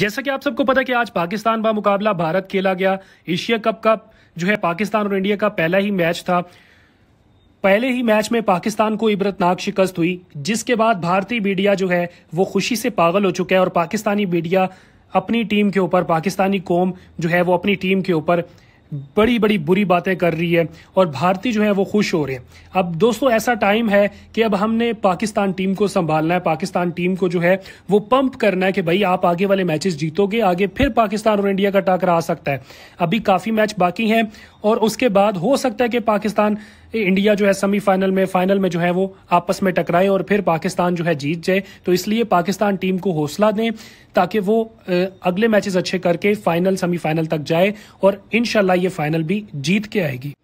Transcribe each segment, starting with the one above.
जैसा कि आप सबको पता कि आज पाकिस्तान का मुकाबला भारत खेला गया एशिया कप का जो है पाकिस्तान और इंडिया का पहला ही मैच था पहले ही मैच में पाकिस्तान को इबरतनाक शिकस्त हुई जिसके बाद भारतीय मीडिया जो है वो खुशी से पागल हो चुका है और पाकिस्तानी मीडिया अपनी टीम के ऊपर पाकिस्तानी कौम जो है वो अपनी टीम के ऊपर बड़ी बड़ी बुरी बातें कर रही है और भारतीय जो है वो खुश हो रहे हैं अब दोस्तों ऐसा टाइम है कि अब हमने पाकिस्तान टीम को संभालना है पाकिस्तान टीम को जो है वो पंप करना है कि भाई आप आगे वाले मैचेस जीतोगे आगे फिर पाकिस्तान और इंडिया का टाकर आ सकता है अभी काफी मैच बाकी हैं और उसके बाद हो सकता है कि पाकिस्तान इंडिया जो है सेमीफाइनल में फाइनल में जो है वो आपस में टकराए और फिर पाकिस्तान जो है जीत जाए तो इसलिए पाकिस्तान टीम को हौसला दें ताकि वो अगले मैचेस अच्छे करके फाइनल सेमीफाइनल तक जाए और इनशाला ये फाइनल भी जीत के आएगी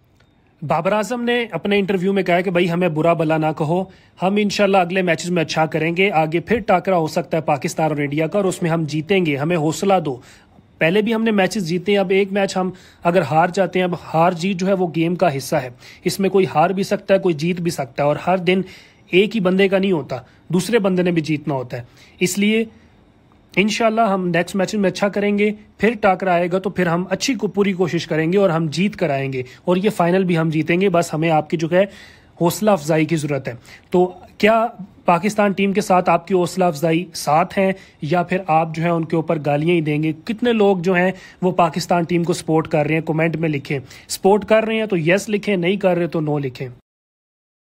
बाबर आजम ने अपने इंटरव्यू में कहा कि भाई हमें बुरा भला ना कहो हम इनशाला अगले मैचेस में अच्छा करेंगे आगे फिर टाकरा हो सकता है पाकिस्तान और इंडिया का और उसमें हम जीतेंगे हमें हौसला दो पहले भी हमने मैचेस जीते हैं अब एक मैच हम अगर हार जाते हैं अब हार जीत जो है वो गेम का हिस्सा है इसमें कोई हार भी सकता है कोई जीत भी सकता है और हर दिन एक ही बंदे का नहीं होता दूसरे बंदे ने भी जीतना होता है इसलिए इनशाला हम नेक्स्ट मैच में अच्छा करेंगे फिर टाकरा आएगा तो फिर हम अच्छी को पूरी कोशिश करेंगे और हम जीत कर आएंगे और ये फाइनल भी हम जीतेंगे बस हमें आपकी जो है हौसला अफजाई की ज़रूरत है तो क्या पाकिस्तान टीम के साथ आपकी हौसला अफजाई साथ हैं या फिर आप जो है उनके ऊपर गालियां ही देंगे कितने लोग जो हैं वो पाकिस्तान टीम को सपोर्ट कर रहे हैं कमेंट में लिखें सपोर्ट कर रहे हैं तो यस लिखें नहीं कर रहे तो नो लिखें